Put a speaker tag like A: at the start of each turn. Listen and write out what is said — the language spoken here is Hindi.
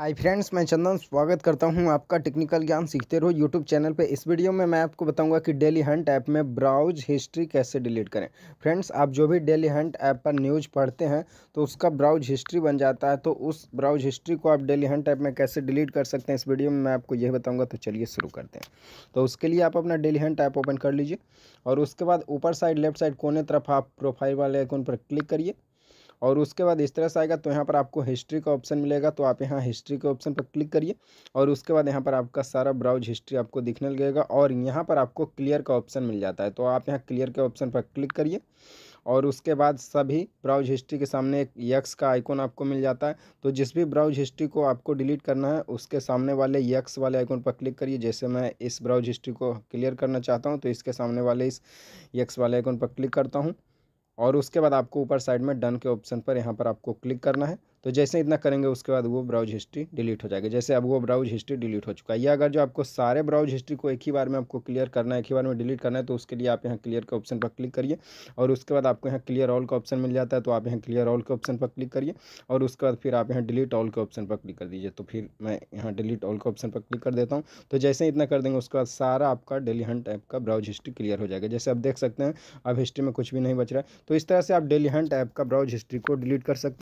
A: हाय फ्रेंड्स मैं चंदन स्वागत करता हूं आपका टेक्निकल ज्ञान सीखते रहो यूट्यूब चैनल पे इस वीडियो में मैं आपको बताऊंगा कि डेली हंट ऐप में ब्राउज हिस्ट्री कैसे डिलीट करें फ्रेंड्स आप जो भी डेली हंट ऐप पर न्यूज पढ़ते हैं तो उसका ब्राउज हिस्ट्री बन जाता है तो उस ब्राउज हिस्ट्री को आप डेली हंट ऐप में कैसे डिलीट कर सकते हैं इस वीडियो में मैं आपको यही बताऊँगा तो चलिए शुरू करते हैं तो उसके लिए आप अपना डेली हंट ऐप ओपन कर लीजिए और उसके बाद ऊपर साइड लेफ्ट साइड कोने तरफ आप प्रोफाइल वाले आइकॉन पर क्लिक करिए और उसके बाद इस तरह से आएगा तो यहाँ पर आपको हिस्ट्री का ऑप्शन मिलेगा तो आप यहाँ हिस्ट्री के ऑप्शन पर क्लिक करिए और उसके बाद यहाँ पर आपका सारा ब्राउज हिस्ट्री आपको दिखने लगेगा और यहाँ पर आपको क्लियर का ऑप्शन मिल जाता है तो आप यहाँ क्लियर के ऑप्शन पर क्लिक करिए और उसके बाद सभी ब्राउज हिस्ट्री के सामने एक यक्स का आइकॉन आपको मिल जाता है तो जिस भी ब्राउज हिस्ट्री को आपको डिलीट करना है उसके सामने वाले यक्स वाले आइकॉन पर क्लिक करिए जैसे मैं इस ब्राउज हिस्ट्री को क्लियर करना चाहता हूँ तो इसके सामने वाले इस यक्स वाले आइकॉन पर क्लिक करता हूँ और उसके बाद आपको ऊपर साइड में डन के ऑप्शन पर यहाँ पर आपको क्लिक करना है तो जैसे इतना करेंगे उसके बाद वो ब्राउज हिस्ट्री डिलीट हो जाएगा जैसे अब वो ब्राउज हिस्ट्री डिलीट हो चुका है या अगर जो आपको सारे ब्राउज हिस्ट्री को एक ही बार में आपको क्लियर करना है एक ही बार में डिलीट करना है तो उसके लिए आप यहाँ क्लियर के ऑप्शन पर क्लिक करिए और उसके बाद आपको यहाँ क्लियर ऑल का ऑप्शन मिल जाता है तो आप यहाँ क्लियर ऑल के ऑप्शन पर क्लिक करिए और उसके बाद फिर आप यहाँ डिलीट ऑल के ऑप्शन पर क्लिक कर दीजिए तो फिर मैं यहाँ डिलीट ऑल के ऑप्शन पर क्लिक कर देता हूँ तो जैसे ही इतना कर देंगे उसके बाद सारा आपका डेली हंट ऐप का ब्राउज हिस्ट्री क्लियर हो जाएगा जैसे आप देख सकते हैं अब हिस्ट्री में कुछ भी नहीं बच रहा है तो इस तरह से आप डेली हंट ऐप का ब्राउज हिस्ट्री को डिलीट कर सकते